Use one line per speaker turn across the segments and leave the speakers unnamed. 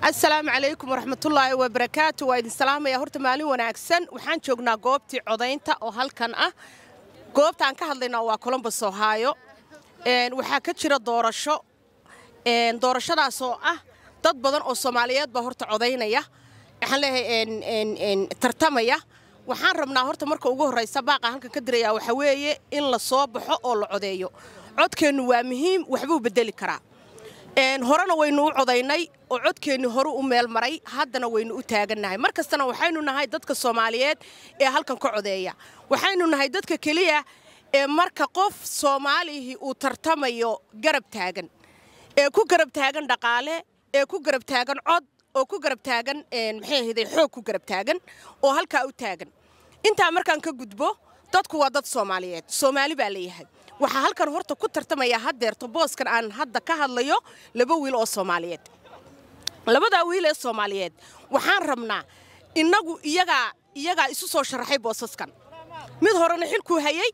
asalaamu calaykum waraxmatullaahi wabarakaatu waa idin salaamaya horta maalin wanaagsan waxaan joognaa goobtii codaynta oo halkan ah goobta ka hadlayna waa colombos ohaayo waxaa ka jira doorasho doorashadaas ah dad badan oo soomaaliyeed baa horta codaynaya waxaan leeyahay tartamaya waxaan rabnaa horta marka ugu horeysa baaqa halkan ka diraya waxaa weeye in la soo baxo oo la codeeyo codkeennu waa muhiim waxbuu bedeli karaa horena waynu u codaynay oo codkeenni hore u meel maray haddana waynu u taagannahay mar kastana waxaynu nahay dadka soomaaliyeed ee halkan ka codeeya waxaynu nahay dadka keliya ee marka qof soomaalihii uu tartamayo garab taagan ee ku garab taagan dhaqaale ee ku garab taagan cod oo ku garab taagan maxayahday xoog ku garab taagan oo halkaa u taagan intaa markaan ka gudbo dadku waa dad soomaaliyeed soomaali baa layahay waxaa halkan horta ku tartamaya haddeerto booskan aan hadda ka hadlayo laba wiil oo soomaaliyeed labadaa wiil ee soomaaliyeed waxaan rabnaa innagu iyagaa iyagaa isu soo sharaxay boosaskan mid horena xilkuu hayay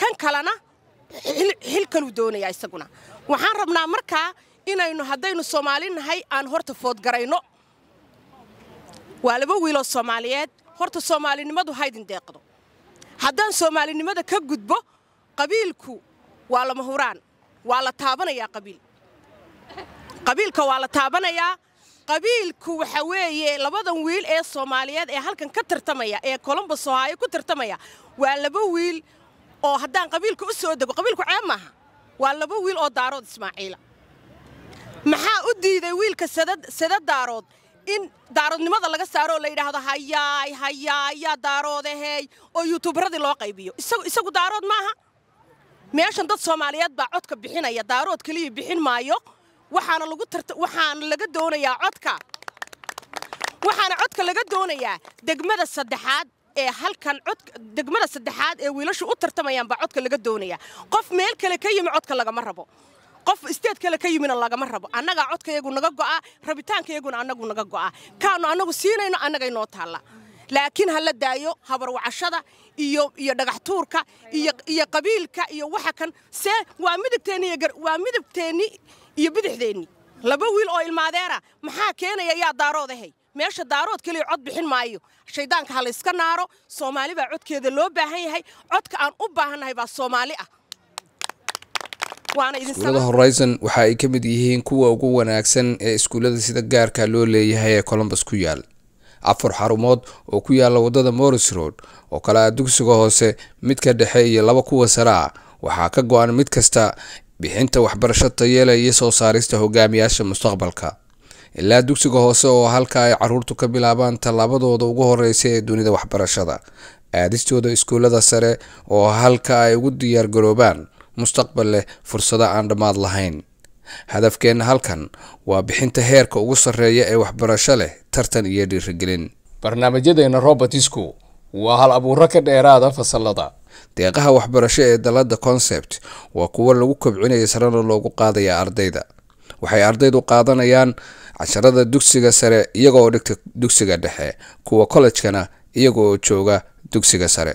kan kalena xil kaluu doonaya isaguna waxaan rabnaa markaa inaynu haddaynu soomaali nahay aan horta foodgarayno waa laba wiiloo soomaaliyeed horta soomaalinimadu haydin deeqdo haddaan soomaalinimada ka gudbo qabiilku waa lama huraan waa la taabanayaa qabiil qabiilka waa la taabanayaa qabiilku waxa weeye labadan wiil ee soomaaliyeed ee halkan ka tartamaya ee colombos ohaayo ku tartamaya waa laba wiil oo haddaan qabiilka u soo dego qabiilku ceeb maaha waa laba wiil oo daarood ismaaciila maxaa u diiday wiilka sada daarood in daaroodnimada laga saaro oo la yidhaahdo hayaay hayaa yaa daaroodahey oo yuutuubaradii loo qaybiyo isagu daarood maaha meeshan dad soomaaliyeed baa codka bixinaya daarood keliya bixin maayo waxaana lagu waxaana laga doonayaa codka waxaana codka laga doonayaa degmada saddexaad ee halkan cod degmada saddexaad ee wiilashu u tartamayaan baa codka laga doonayaa qof meel kale ka yimi codka lagama rabo qof isteed kale ka yimina lagama rabo annagaa codkayagu naga go'a rabitaankayaguna annagu naga go'a kaanu annagu siinayno annagaynoo taalla laakiin ha la daayo habarwacashada iyo iyo dhagaxtuurka iyo qabiilka iyo waxa kan se waa midibteenniwaa midabteenni iyo bidixdeenni laba wiil oo ilmaadeera maxaa keenaya yaa daarood ahay meesha daarood keliya cod bixin maayo shaydaanka ha layska naaro soomaali baa codkeeda loo baahan yahay codka aan u baahannahay baa soomaali ah iskuullada horizon
waxa ay ka mid yihiin kuwa ugu wanaagsan ee iskuullada sida gaarka loo leeyahay ee colombus ku yaal afar xarumood oo ku yaala waddada morris road oo kale ah dugsiga hoose midka dhexe iyo laba kuwa sare ah waxaa ka go-an mid kasta bixinta waxbarasho tayeela iyo soo saarista hogaamiyaasha mustaqbalka ilaa dugsiga hoose oo halka ay caruurtu ka bilaabaan tallaabadooda ugu horeysa ee dunida waxbarashada aadistooda iskuullada sare oo halka ay ugu diyaargaroobaan mustaqbal leh fursado aan dhammaad lahayn hadafkeena halkan waa bixinta heerka ugu sarreeya ee waxbarasho leh tartan iyo dhiirigelin barnaamijyadeena robotisku waa hal abuuro ka dheeraada fasalada deeqaha waxbarasho ee dalada concept waa kuwo lagu kobcinaya sarena loogu qaadaya ardayda waxay ardaydu qaadanayaan casharada dugsiga sare iyaga oo dhigta dugsiga dhexe kuwa kollejkana iyaga oo jooga dugsiga sare